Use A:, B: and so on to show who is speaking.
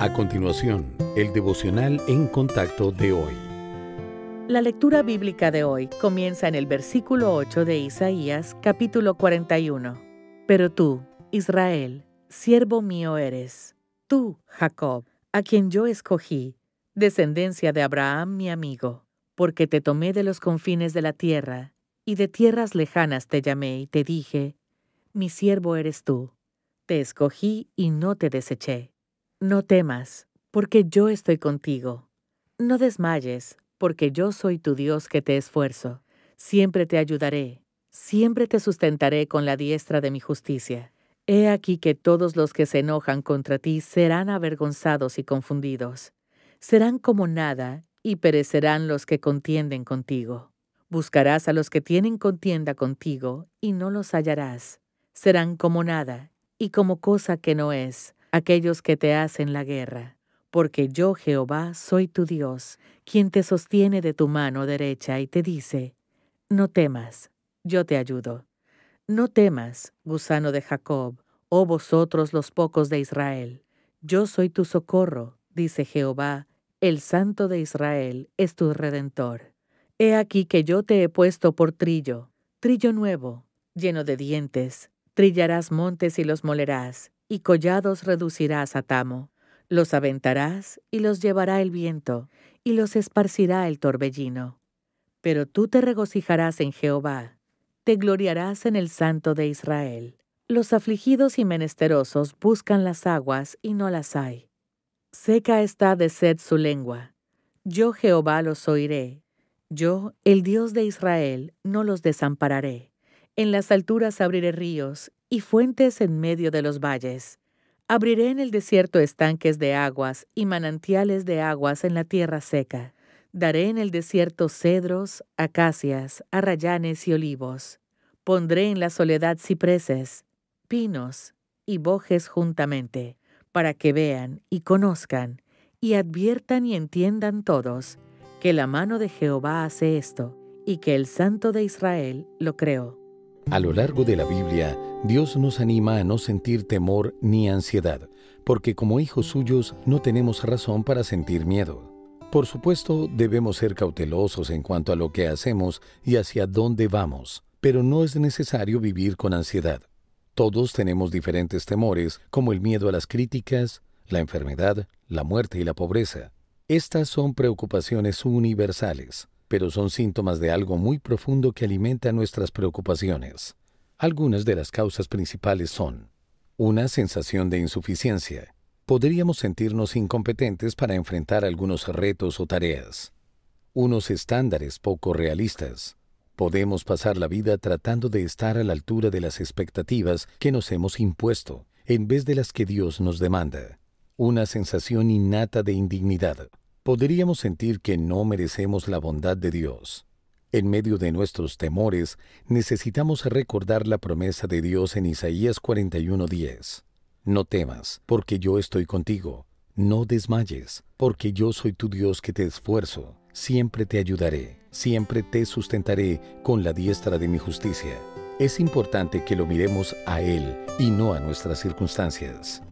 A: A continuación, el devocional en contacto de hoy.
B: La lectura bíblica de hoy comienza en el versículo 8 de Isaías, capítulo 41. Pero tú, Israel, siervo mío eres, tú, Jacob, a quien yo escogí, descendencia de Abraham mi amigo, porque te tomé de los confines de la tierra, y de tierras lejanas te llamé y te dije, mi siervo eres tú, te escogí y no te deseché no temas, porque yo estoy contigo. No desmayes, porque yo soy tu Dios que te esfuerzo. Siempre te ayudaré, siempre te sustentaré con la diestra de mi justicia. He aquí que todos los que se enojan contra ti serán avergonzados y confundidos. Serán como nada y perecerán los que contienden contigo. Buscarás a los que tienen contienda contigo y no los hallarás. Serán como nada y como cosa que no es aquellos que te hacen la guerra, porque yo Jehová soy tu Dios, quien te sostiene de tu mano derecha y te dice, no temas, yo te ayudo. No temas, gusano de Jacob, oh vosotros los pocos de Israel. Yo soy tu socorro, dice Jehová, el Santo de Israel es tu redentor. He aquí que yo te he puesto por trillo, trillo nuevo, lleno de dientes. Trillarás montes y los molerás, y collados reducirás a tamo, los aventarás y los llevará el viento, y los esparcirá el torbellino. Pero tú te regocijarás en Jehová, te gloriarás en el Santo de Israel. Los afligidos y menesterosos buscan las aguas y no las hay. Seca está de sed su lengua. Yo Jehová los oiré. Yo, el Dios de Israel, no los desampararé. En las alturas abriré ríos y fuentes en medio de los valles. Abriré en el desierto estanques de aguas y manantiales de aguas en la tierra seca. Daré en el desierto cedros, acacias, arrayanes y olivos. Pondré en la soledad cipreses, pinos y bojes juntamente, para que vean y conozcan, y adviertan y entiendan todos, que la mano de Jehová hace esto, y que el Santo de Israel lo creó.
A: A lo largo de la Biblia, Dios nos anima a no sentir temor ni ansiedad, porque como hijos suyos no tenemos razón para sentir miedo. Por supuesto, debemos ser cautelosos en cuanto a lo que hacemos y hacia dónde vamos, pero no es necesario vivir con ansiedad. Todos tenemos diferentes temores, como el miedo a las críticas, la enfermedad, la muerte y la pobreza. Estas son preocupaciones universales pero son síntomas de algo muy profundo que alimenta nuestras preocupaciones. Algunas de las causas principales son una sensación de insuficiencia. Podríamos sentirnos incompetentes para enfrentar algunos retos o tareas. Unos estándares poco realistas. Podemos pasar la vida tratando de estar a la altura de las expectativas que nos hemos impuesto, en vez de las que Dios nos demanda. Una sensación innata de indignidad podríamos sentir que no merecemos la bondad de Dios. En medio de nuestros temores, necesitamos recordar la promesa de Dios en Isaías 41:10. No temas, porque yo estoy contigo. No desmayes, porque yo soy tu Dios que te esfuerzo. Siempre te ayudaré, siempre te sustentaré con la diestra de mi justicia. Es importante que lo miremos a Él y no a nuestras circunstancias.